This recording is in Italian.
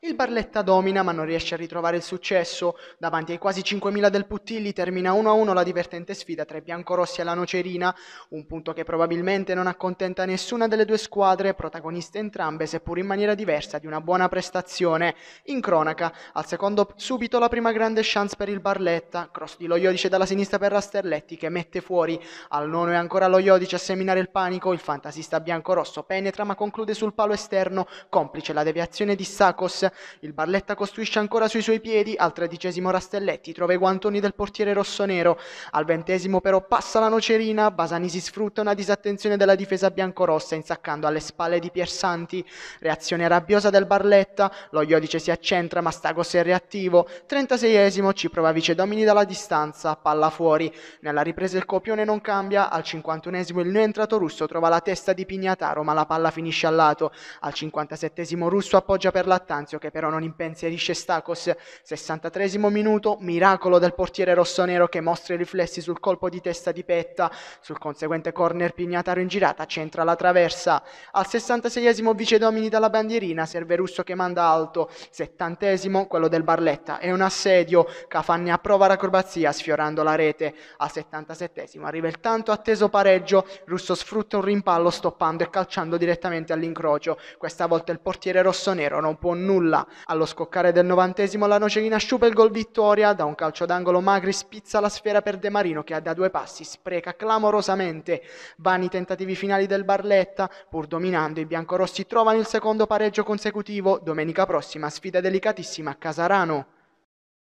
Il Barletta domina ma non riesce a ritrovare il successo. Davanti ai quasi 5.000 del Puttilli termina 1-1 la divertente sfida tra i biancorossi e la Nocerina, un punto che probabilmente non accontenta nessuna delle due squadre, protagoniste entrambe seppur in maniera diversa di una buona prestazione. In cronaca, al secondo subito la prima grande chance per il Barletta, cross di Loiodice dalla sinistra per Rasterletti che mette fuori. Al nono è ancora Loiodice a seminare il panico, il fantasista biancorosso penetra ma conclude sul palo esterno, complice la deviazione di Sacos il Barletta costruisce ancora sui suoi piedi, al tredicesimo Rastelletti trova i guantoni del portiere rossonero, al ventesimo però passa la nocerina, Basanisi sfrutta una disattenzione della difesa biancorossa insaccando alle spalle di Piersanti, reazione rabbiosa del Barletta, lo Iodice si accentra ma Stagos è reattivo, trentaseiesimo ci prova vice domini dalla distanza, palla fuori, nella ripresa il copione non cambia, al cinquantunesimo il neoentrato russo trova la testa di Pignataro ma la palla finisce al lato, al cinquantasettesimo russo appoggia per Lattanzio Cristo che però non impensierisce Stacos, 63 minuto, miracolo del portiere rossonero che mostra i riflessi sul colpo di testa di Petta, sul conseguente corner Pignataro in girata, centra la traversa, al 66 esimo vice domini dalla bandierina, serve Russo che manda alto, 70 esimo quello del Barletta, è un assedio, Cafagna approva l'acrobazia sfiorando la rete, al 77 esimo arriva il tanto atteso pareggio, Russo sfrutta un rimpallo stoppando e calciando direttamente all'incrocio, questa volta il portiere rossonero non può nulla nulla. Allo scoccare del novantesimo la Nocerina sciupa il gol vittoria, da un calcio d'angolo Magri spizza la sfera per De Marino che da due passi spreca clamorosamente. Vani tentativi finali del Barletta, pur dominando i biancorossi trovano il secondo pareggio consecutivo, domenica prossima sfida delicatissima a Casarano.